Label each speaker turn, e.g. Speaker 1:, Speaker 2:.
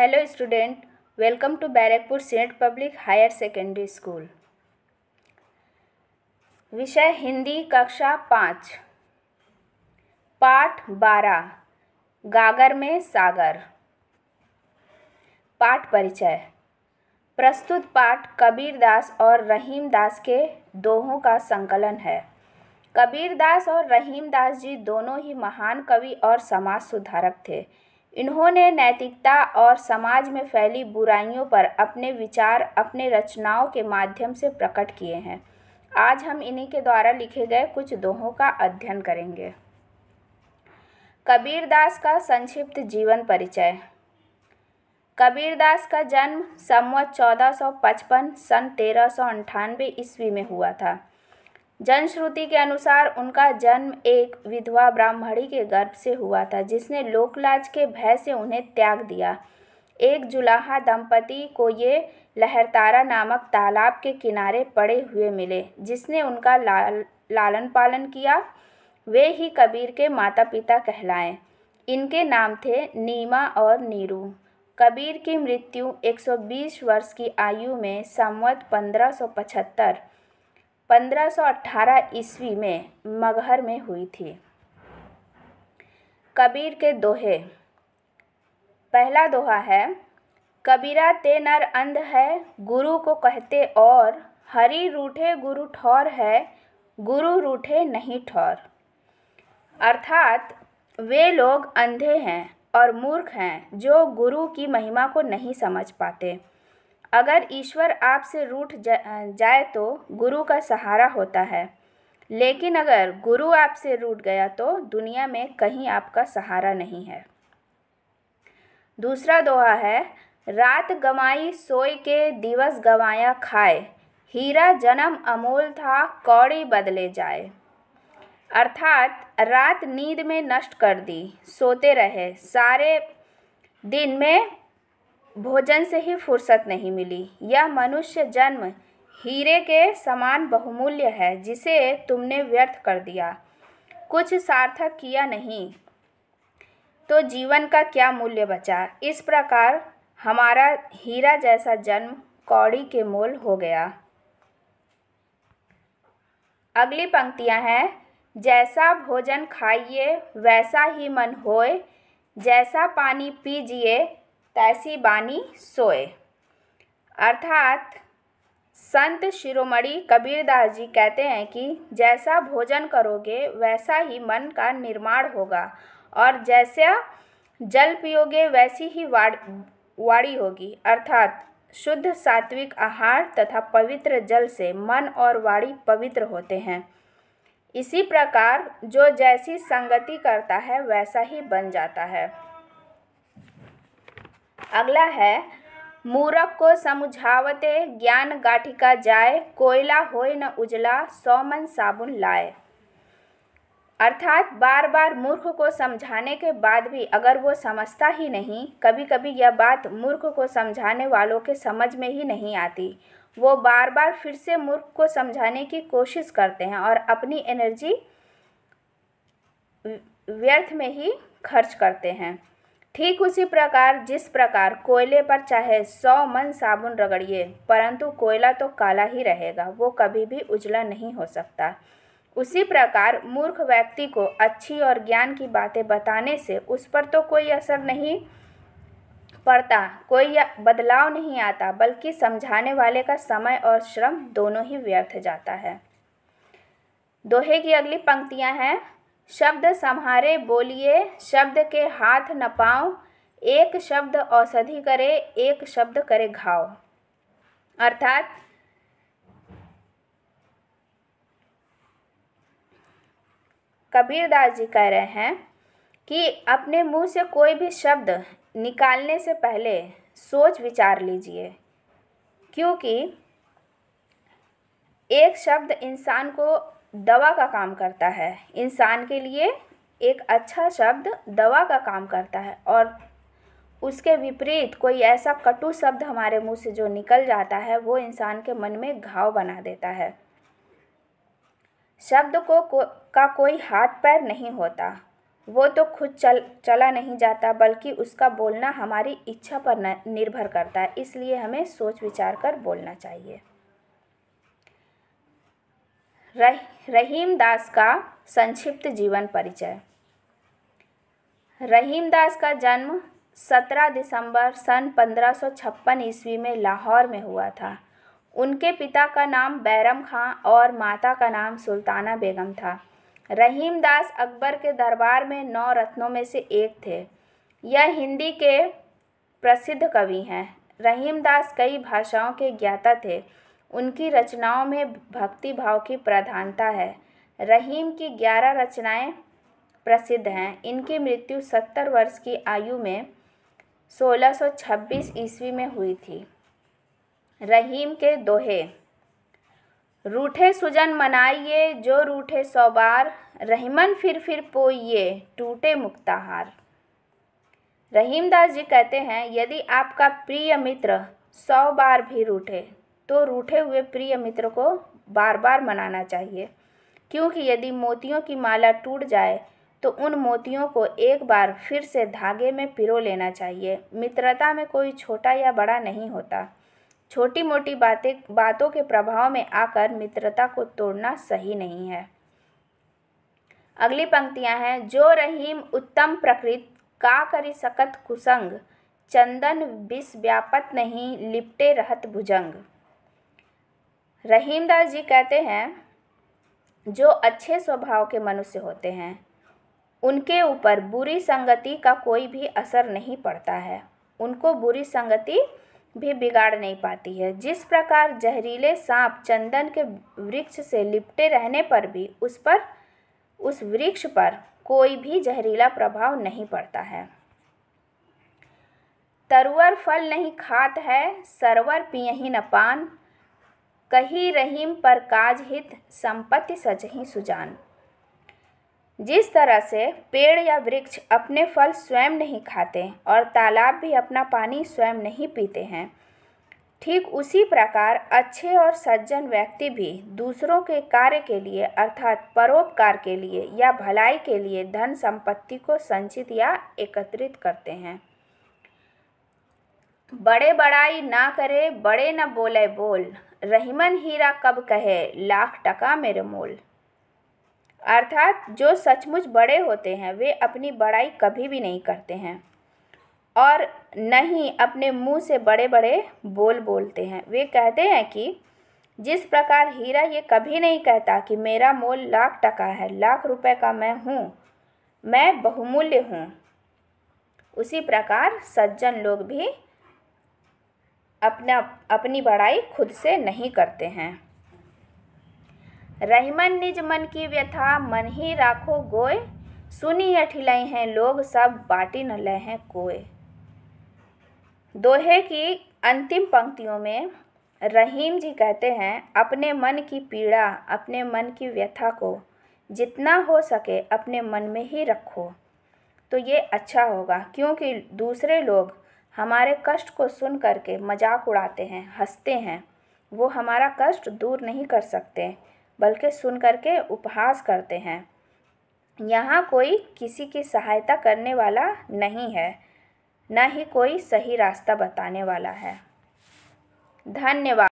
Speaker 1: hello student welcome to Barrackpore saint public higher secondary school विषय हिंदी कक्षा पाँच पाठ बारह गागर में सागर पाठ परिचय प्रस्तुत पाठ कबीर दास और रहीम दास के दोहों का संकलन है कबीर दास और रहीम दास जी दोनों ही महान कवि और समाज सुधारक थे इन्होंने नैतिकता और समाज में फैली बुराइयों पर अपने विचार अपने रचनाओं के माध्यम से प्रकट किए हैं आज हम इन्हीं के द्वारा लिखे गए कुछ दोहों का अध्ययन करेंगे कबीरदास का संक्षिप्त जीवन परिचय कबीरदास का जन्म संवत 1455 सन तेरह ईस्वी में हुआ था जनश्रुति के अनुसार उनका जन्म एक विधवा ब्राह्मणी के गर्भ से हुआ था जिसने लोकलाज के भय से उन्हें त्याग दिया एक जुलाहा दंपति को ये लहरतारा नामक तालाब के किनारे पड़े हुए मिले जिसने उनका लाल लालन पालन किया वे ही कबीर के माता पिता कहलाएं इनके नाम थे नीमा और नीरू कबीर की मृत्यु 120 वर्ष की आयु में संवत 1575 1518 ईस्वी में मगहर में हुई थी कबीर के दोहे पहला दोहा है कबीरा ते नर अंध है गुरु को कहते और हरी रूठे गुरु ठौर है गुरु रूठे नहीं ठौर अर्थात वे लोग अंधे हैं और मूर्ख हैं जो गुरु की महिमा को नहीं समझ पाते अगर ईश्वर आपसे रूठ जाए तो गुरु का सहारा होता है लेकिन अगर गुरु आपसे रूठ गया तो दुनिया में कहीं आपका सहारा नहीं है दूसरा दोहा है रात गमाई सोए के दिवस गवाया खाए हीरा जन्म अमूल था कौड़ी बदले जाए अर्थात रात नींद में नष्ट कर दी सोते रहे सारे दिन में भोजन से ही फुर्सत नहीं मिली यह मनुष्य जन्म हीरे के समान बहुमूल्य है जिसे तुमने व्यर्थ कर दिया कुछ सार्थक किया नहीं तो जीवन का क्या मूल्य बचा इस प्रकार हमारा हीरा जैसा जन्म कौड़ी के मोल हो गया अगली पंक्तियां हैं जैसा भोजन खाइए वैसा ही मन होए जैसा पानी पीजिए तैसी बानी सोए अर्थात संत शिरोमणि कबीरदास जी कहते हैं कि जैसा भोजन करोगे वैसा ही मन का निर्माण होगा और जैसा जल पियोगे वैसी ही वाड़ वाड़ी होगी अर्थात शुद्ध सात्विक आहार तथा पवित्र जल से मन और वाणी पवित्र होते हैं इसी प्रकार जो जैसी संगति करता है वैसा ही बन जाता है अगला है मूरख को समझावते ज्ञान गाठिका जाए कोयला होए न उजला सौ मन साबुन लाए अर्थात बार बार मूर्ख को समझाने के बाद भी अगर वो समझता ही नहीं कभी कभी यह बात मूर्ख को समझाने वालों के समझ में ही नहीं आती वो बार बार फिर से मूर्ख को समझाने की कोशिश करते हैं और अपनी एनर्जी व्यर्थ में ही खर्च करते हैं ठीक उसी प्रकार जिस प्रकार कोयले पर चाहे सौ मन साबुन रगड़िए परंतु कोयला तो काला ही रहेगा वो कभी भी उजला नहीं हो सकता उसी प्रकार मूर्ख व्यक्ति को अच्छी और ज्ञान की बातें बताने से उस पर तो कोई असर नहीं पड़ता कोई बदलाव नहीं आता बल्कि समझाने वाले का समय और श्रम दोनों ही व्यर्थ जाता है दोहे की अगली पंक्तियां हैं शब्द संहारे बोलिए शब्द के हाथ न पाओ एक शब्द औषधि करे एक शब्द करे घाव अर्थात कबीरदास जी कह रहे हैं कि अपने मुंह से कोई भी शब्द निकालने से पहले सोच विचार लीजिए क्योंकि एक शब्द इंसान को दवा का काम करता है इंसान के लिए एक अच्छा शब्द दवा का काम करता है और उसके विपरीत कोई ऐसा कटु शब्द हमारे मुंह से जो निकल जाता है वो इंसान के मन में घाव बना देता है शब्द को, को का कोई हाथ पैर नहीं होता वो तो खुद चल चला नहीं जाता बल्कि उसका बोलना हमारी इच्छा पर निर्भर करता है इसलिए हमें सोच विचार कर बोलना चाहिए रहीम दास का संक्षिप्त जीवन परिचय रहीम दास का जन्म 17 दिसंबर सन 1556 ईस्वी में लाहौर में हुआ था उनके पिता का नाम बैरम खां और माता का नाम सुल्ताना बेगम था रहीम दास अकबर के दरबार में नौ रत्नों में से एक थे यह हिंदी के प्रसिद्ध कवि हैं रहीम दास कई भाषाओं के ज्ञाता थे उनकी रचनाओं में भक्ति भाव की प्रधानता है रहीम की ग्यारह रचनाएं प्रसिद्ध हैं इनकी मृत्यु सत्तर वर्ष की आयु में 1626 ईस्वी में हुई थी रहीम के दोहे रूठे सुजन मनाइए जो रूठे सौ बार रहीमन फिर फिर पोइए टूटे मुक्ताहार रहीमदास जी कहते हैं यदि आपका प्रिय मित्र सौ बार भी रूठे तो रूठे हुए प्रिय मित्र को बार बार मनाना चाहिए क्योंकि यदि मोतियों की माला टूट जाए तो उन मोतियों को एक बार फिर से धागे में पिरो लेना चाहिए मित्रता में कोई छोटा या बड़ा नहीं होता छोटी मोटी बातें बातों के प्रभाव में आकर मित्रता को तोड़ना सही नहीं है अगली पंक्तियां हैं जो रहीम उत्तम प्रकृत का करी सकत कुसंग चंदन विष व्यापत नहीं लिपटे रहत भुजंग रहीमदास जी कहते हैं जो अच्छे स्वभाव के मनुष्य होते हैं उनके ऊपर बुरी संगति का कोई भी असर नहीं पड़ता है उनको बुरी संगति भी बिगाड़ नहीं पाती है जिस प्रकार जहरीले सांप चंदन के वृक्ष से लिपटे रहने पर भी उस पर उस वृक्ष पर कोई भी जहरीला प्रभाव नहीं पड़ता है तरवर फल नहीं खात है सरवर पियही न पान कही रहीम पर काज हित संपत्ति ही सुजान जिस तरह से पेड़ या वृक्ष अपने फल स्वयं नहीं खाते और तालाब भी अपना पानी स्वयं नहीं पीते हैं ठीक उसी प्रकार अच्छे और सज्जन व्यक्ति भी दूसरों के कार्य के लिए अर्थात परोपकार के लिए या भलाई के लिए धन संपत्ति को संचित या एकत्रित करते हैं बड़े बड़ाई ना करे बड़े न बोले बोल रहीमन हीरा कब कहे लाख टका मेरे मोल अर्थात जो सचमुच बड़े होते हैं वे अपनी बड़ाई कभी भी नहीं करते हैं और न ही अपने मुंह से बड़े बड़े बोल बोलते हैं वे कहते हैं कि जिस प्रकार हीरा ये कभी नहीं कहता कि मेरा मोल लाख टका है लाख रुपए का मैं हूँ मैं बहुमूल्य हूँ उसी प्रकार सज्जन लोग भी अपना अपनी बड़ाई खुद से नहीं करते हैं रहीमन निज मन की व्यथा मन ही राखो गोय सुनी अठिलई हैं लोग सब बाटी न लय हैं कोय दोहे की अंतिम पंक्तियों में रहीम जी कहते हैं अपने मन की पीड़ा अपने मन की व्यथा को जितना हो सके अपने मन में ही रखो तो ये अच्छा होगा क्योंकि दूसरे लोग हमारे कष्ट को सुन करके मजाक उड़ाते हैं हंसते हैं वो हमारा कष्ट दूर नहीं कर सकते बल्कि सुन करके उपहास करते हैं यहाँ कोई किसी की सहायता करने वाला नहीं है न ही कोई सही रास्ता बताने वाला है धन्यवाद